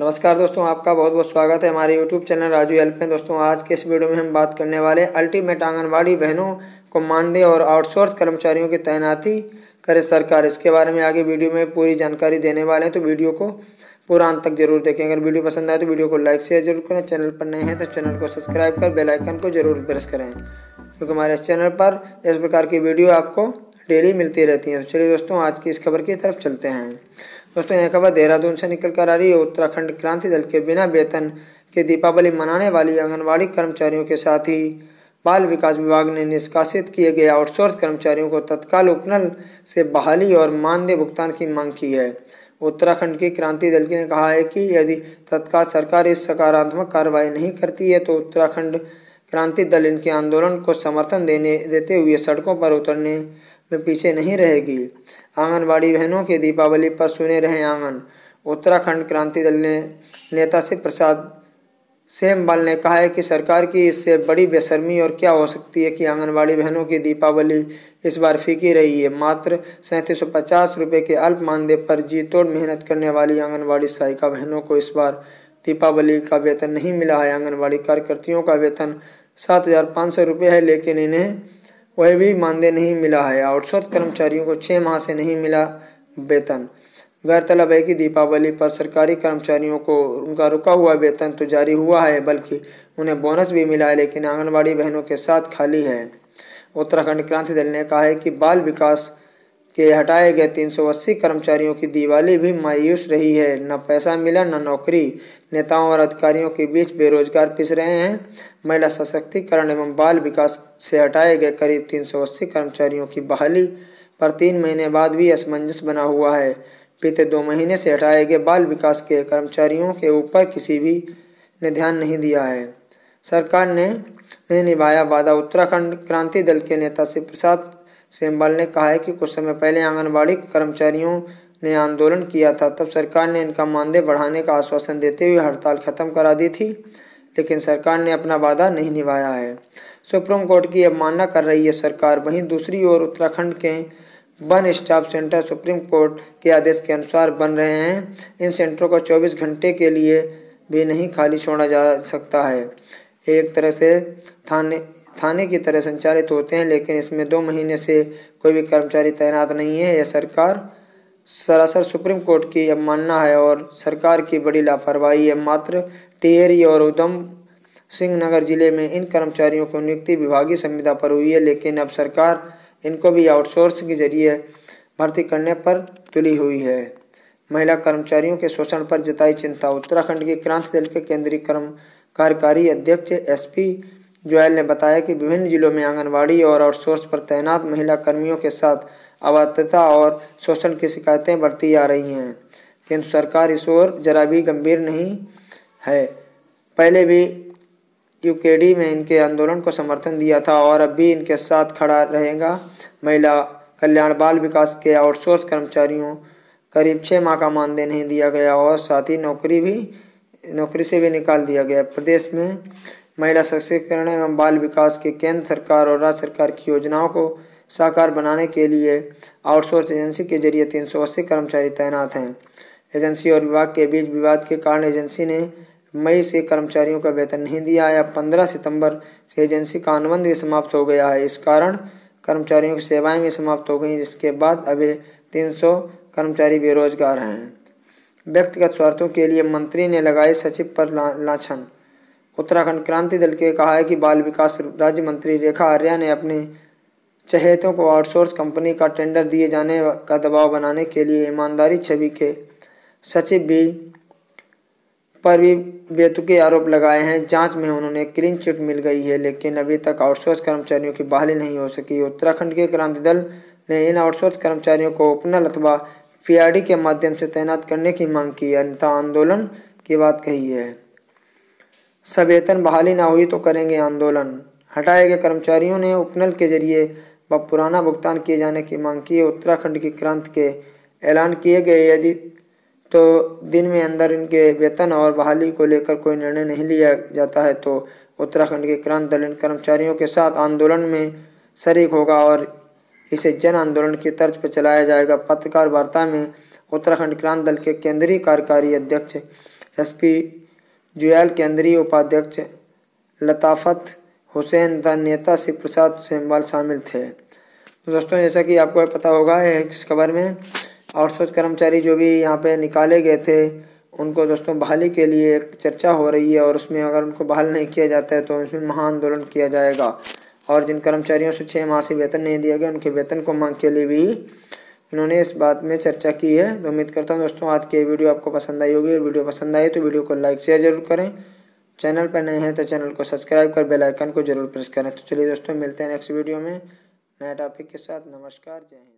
नमस्कार दोस्तों आपका बहुत बहुत स्वागत है हमारे यूट्यूब चैनल राजू हेल्प में दोस्तों आज के इस वीडियो में हम बात करने वाले अल्टीमेट आंगनबाड़ी बहनों को मानदेय और आउटसोर्स कर्मचारियों की तैनाती करे सरकार इसके बारे में आगे वीडियो में पूरी जानकारी देने वाले हैं तो वीडियो को पूरा अंत तक जरूर देखें अगर वीडियो पसंद आए तो वीडियो को लाइक शेयर जरूर करें चैनल पर नए हैं तो चैनल को सब्सक्राइब कर बेलाइकन को जरूर प्रेस करें क्योंकि हमारे इस चैनल पर इस प्रकार की वीडियो आपको डेली मिलती रहती हैं तो चलिए दोस्तों आज की इस खबर की तरफ चलते हैं दोस्तों यह खबर देहरादून से निकल कर आ रही है उत्तराखंड क्रांति दल के बिना वेतन के दीपावली मनाने वाली आंगनबाड़ी कर्मचारियों के साथ ही बाल विकास विभाग ने निष्कासित किए गए आउटसोर्स कर्मचारियों को तत्काल उपनल से बहाली और मानदेय भुगतान की मांग की है उत्तराखंड की क्रांति दल ने कहा है कि यदि तत्काल सरकार इस सकारात्मक कार्रवाई नहीं करती है तो उत्तराखंड क्रांति दल इनके आंदोलन को समर्थन देने देते हुए सड़कों पर उतरने में पीछे नहीं रहेगी आंगनबाड़ी बहनों के दीपावली पर सुने रहे आंगन उत्तराखंड क्रांति दल ने नेता शिव प्रसाद सेमबाल ने कहा है कि सरकार की इससे बड़ी बेसरमी और क्या हो सकती है कि आंगनबाड़ी बहनों की दीपावली इस बार फीकी रही है मात्र सैंतीस सौ पचास रुपए के अल्प मानदेय पर जी तोड़ मेहनत करने वाली आंगनबाड़ी सहायिका बहनों को इस बार दीपावली का वेतन नहीं मिला है आंगनबाड़ी कार्यकर्तियों का वेतन सात हज़ार पाँच सौ रुपये है लेकिन इन्हें वह भी मानदेय नहीं मिला है आउटसोर्स कर्मचारियों को छः माह से नहीं मिला वेतन गौरतलब है कि दीपावली पर सरकारी कर्मचारियों को उनका रुका हुआ वेतन तो जारी हुआ है बल्कि उन्हें बोनस भी मिला है लेकिन आंगनबाड़ी बहनों के साथ खाली है उत्तराखंड क्रांति दल ने कहा है कि बाल विकास के हटाए गए तीन कर्मचारियों की दिवाली भी मायूस रही है न पैसा मिला न नौकरी नेताओं और अधिकारियों के बीच बेरोजगार पिस रहे हैं महिला सशक्तिकरण एवं बाल विकास से हटाए गए करीब 380 कर्मचारियों की बहाली पर तीन महीने बाद भी असमंजस बना हुआ है बीते दो महीने से हटाए गए बाल विकास के कर्मचारियों के ऊपर किसी भी ने ध्यान नहीं दिया है सरकार ने नहीं निभाया वादा उत्तराखंड क्रांति दल के नेता शिव प्रसाद सेम्बाल ने कहा है कि कुछ समय पहले आंगनबाड़ी कर्मचारियों ने आंदोलन किया था तब सरकार ने इनका मानदेय बढ़ाने का आश्वासन देते हुए हड़ताल खत्म करा दी थी लेकिन सरकार ने अपना वादा नहीं निभाया है सुप्रीम कोर्ट की अवमानना कर रही है सरकार वहीं दूसरी ओर उत्तराखंड के one stop centre supreme court के आदेश के अनुसार बन रहे हैं इन सेंटरों को 24 घंटे के लिए भी नहीं खाली छोड़ा जा सकता है एक तरह से थाने थाने की तरह संचालित होते हैं लेकिन इसमें दो महीने से कोई भी कर्मचारी तैनात नहीं है यह सरकार सरासर सुप्रीम कोर्ट की अवमानना है और सरकार की बड़ी लापरवाही है मात्र तेहरी और उधम सिंह नगर जिले में इन कर्मचारियों को नियुक्ति विभागीय संविदा पर हुई है लेकिन अब सरकार इनको भी आउटसोर्स के जरिए भर्ती करने पर तुली हुई है महिला कर्मचारियों के शोषण पर जताई चिंता उत्तराखंड के क्रांति दल के केंद्रीय कर्म कार्यकारी अध्यक्ष एसपी जोयल ने बताया कि विभिन्न जिलों में आंगनवाड़ी और आउटसोर्स पर तैनात महिला कर्मियों के साथ अबाध्यता और शोषण की शिकायतें बढ़ती आ रही हैं किंतु सरकार इस ओर जरा भी गंभीर नहीं है पहले भी यूकेडी में इनके आंदोलन को समर्थन दिया था और अब भी इनके साथ खड़ा रहेगा महिला कल्याण बाल विकास के आउटसोर्स कर्मचारियों करीब छः माह का मानदेय नहीं दिया गया और साथ ही नौकरी भी नौकरी से भी निकाल दिया गया प्रदेश में महिला सशक्तिकरण एवं बाल विकास के केंद्र सरकार और राज्य सरकार की योजनाओं को साकार बनाने के लिए आउटसोर्स एजेंसी के जरिए तीन कर्मचारी तैनात हैं एजेंसी और विभाग के बीच विवाद के कारण एजेंसी ने मई से कर्मचारियों का वेतन नहीं दिया आया पंद्रह सितंबर से एजेंसी का अनुबंध भी समाप्त हो गया है इस कारण कर्मचारियों की सेवाएं भी समाप्त हो गई जिसके बाद अभी तीन सौ कर्मचारी बेरोजगार हैं व्यक्तिगत स्वार्थों के लिए मंत्री ने लगाए सचिव पर लाछन उत्तराखंड क्रांति दल के कहा है कि बाल विकास राज्य मंत्री रेखा आर्या ने अपने चहेतों को आउटसोर्स कंपनी का टेंडर दिए जाने का दबाव बनाने के लिए ईमानदारी छवि के सचिव भी पर भी बेतुकी आरोप लगाए हैं जांच में उन्होंने क्लीन चिट मिल गई है लेकिन अभी तक आउटसोर्स कर्मचारियों की बहाली नहीं हो सकी उत्तराखंड के क्रांति दल ने इन आउटसोर्स कर्मचारियों को ओपनल अथवा पीआरडी के माध्यम से तैनात करने की मांग की अन्यथा आंदोलन की बात कही है सवेतन बहाली ना हुई तो करेंगे आंदोलन हटाए गए कर्मचारियों ने उपनल के जरिए व पुराना भुगतान किए जाने की मांग की उत्तराखंड की क्रांति के ऐलान किए गए यदि तो दिन में अंदर इनके वेतन और बहाली को लेकर कोई निर्णय नहीं लिया जाता है तो उत्तराखंड के क्रांत दल इन कर्मचारियों के साथ आंदोलन में शरीक होगा और इसे जन आंदोलन की तर्ज पर चलाया जाएगा पत्रकार वार्ता में उत्तराखंड क्रांत दल के केंद्रीय कार्यकारी अध्यक्ष एस पी जुयाल केंद्रीय उपाध्यक्ष लताफत हुसैन द नेता शिव प्रसाद सेमवाल शामिल थे तो दोस्तों जैसा कि आपको पता होगा इस खबर में आउटसोर्स कर्मचारी जो भी यहाँ पे निकाले गए थे उनको दोस्तों बहाली के लिए एक चर्चा हो रही है और उसमें अगर उनको बहाल नहीं किया जाता है तो उसमें आंदोलन किया जाएगा और जिन कर्मचारियों से छः माह से वेतन नहीं दिया गया उनके वेतन को मांग के लिए भी इन्होंने इस बात में चर्चा की है तो उम्मीद करता हूँ दोस्तों आज की वीडियो आपको पसंद आई होगी और वीडियो पसंद आई तो वीडियो को लाइक शेयर जरूर करें चैनल पर नए हैं तो चैनल को सब्सक्राइब कर बेल आइकन को जरूर प्रेस करें तो चलिए दोस्तों मिलते हैं नेक्स्ट वीडियो में नया टॉपिक के साथ नमस्कार जय हिंद